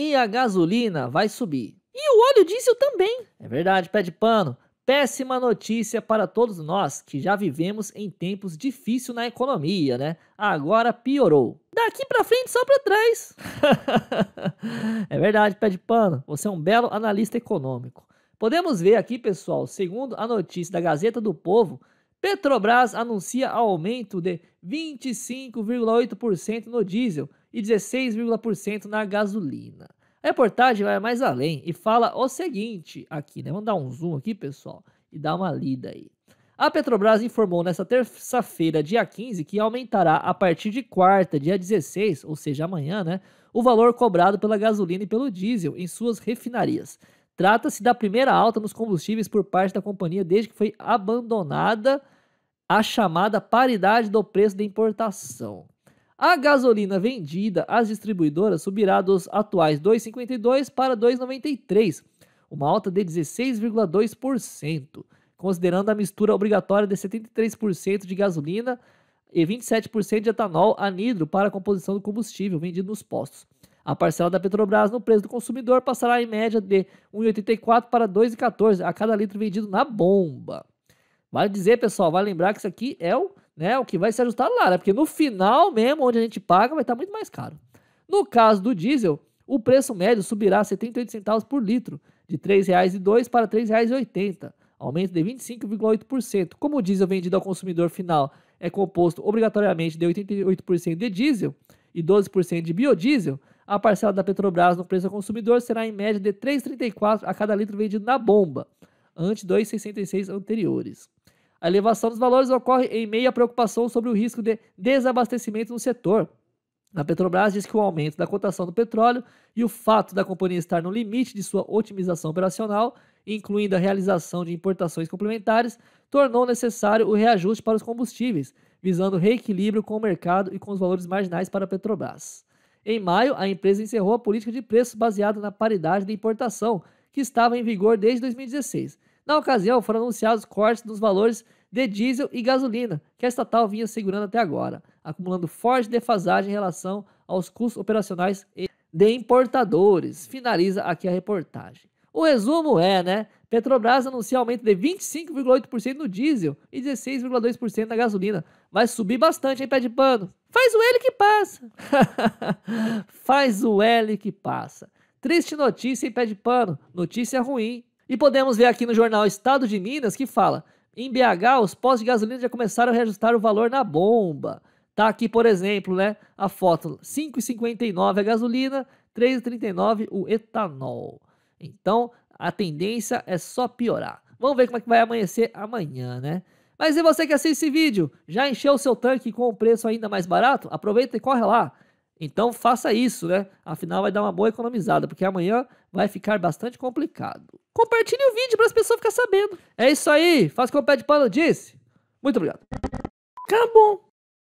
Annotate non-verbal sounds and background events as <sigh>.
e a gasolina vai subir. E o óleo diesel também. É verdade, pé de pano. Péssima notícia para todos nós que já vivemos em tempos difíceis na economia, né? Agora piorou. Daqui para frente só para trás. <laughs> é verdade, pé de pano. Você é um belo analista econômico. Podemos ver aqui, pessoal, segundo a notícia da Gazeta do Povo, Petrobras anuncia aumento de 25,8% no diesel e 16,% na gasolina. A reportagem vai mais além e fala o seguinte aqui, né? Vamos dar um zoom aqui, pessoal, e dar uma lida aí. A Petrobras informou nesta terça-feira, dia 15, que aumentará a partir de quarta, dia 16, ou seja, amanhã, né, o valor cobrado pela gasolina e pelo diesel em suas refinarias. Trata-se da primeira alta nos combustíveis por parte da companhia desde que foi abandonada a chamada paridade do preço de importação. A gasolina vendida às distribuidoras subirá dos atuais 2,52 para 2,93, uma alta de 16,2%, considerando a mistura obrigatória de 73% de gasolina e 27% de etanol anidro para a composição do combustível vendido nos postos. A parcela da Petrobras no preço do consumidor passará em média de 1,84 para 2,14 a cada litro vendido na bomba. Vale dizer, pessoal, vale lembrar que isso aqui é o né, o que vai se ajustar lá, né? Porque no final mesmo, onde a gente paga, vai estar tá muito mais caro. No caso do diesel, o preço médio subirá 78 centavos por litro, de R$ 3,02 para R$ 3,80, aumento de 25,8%. Como o diesel vendido ao consumidor final é composto obrigatoriamente de 88% de diesel e 12% de biodiesel, a parcela da Petrobras no preço ao consumidor será em média de 3,34 a cada litro vendido na bomba, ante 2,66 anteriores. A elevação dos valores ocorre em meio à preocupação sobre o risco de desabastecimento no setor. A Petrobras diz que o aumento da cotação do petróleo e o fato da companhia estar no limite de sua otimização operacional, incluindo a realização de importações complementares, tornou necessário o reajuste para os combustíveis, visando reequilíbrio com o mercado e com os valores marginais para a Petrobras. Em maio, a empresa encerrou a política de preços baseada na paridade de importação, que estava em vigor desde 2016 na ocasião, foram anunciados cortes nos valores de diesel e gasolina, que a estatal vinha segurando até agora, acumulando forte defasagem em relação aos custos operacionais de importadores. Finaliza aqui a reportagem. O resumo é, né? Petrobras anuncia aumento de 25,8% no diesel e 16,2% na gasolina. Vai subir bastante, hein, pé de pano? Faz o L que passa! <laughs> Faz o L que passa. Triste notícia, hein, pé de pano? Notícia ruim. E podemos ver aqui no jornal Estado de Minas que fala: em BH, os postos de gasolina já começaram a reajustar o valor na bomba. Tá aqui, por exemplo, né, a foto: 5,59 a gasolina, 3,39 o etanol. Então, a tendência é só piorar. Vamos ver como é que vai amanhecer amanhã, né? Mas e você que assiste esse vídeo, já encheu o seu tanque com o um preço ainda mais barato? Aproveita e corre lá. Então faça isso, né? Afinal vai dar uma boa economizada, porque amanhã vai ficar bastante complicado. Compartilhe o vídeo para as pessoas ficarem sabendo. É isso aí, faz como o pé de pano disse. Muito obrigado. Acabou.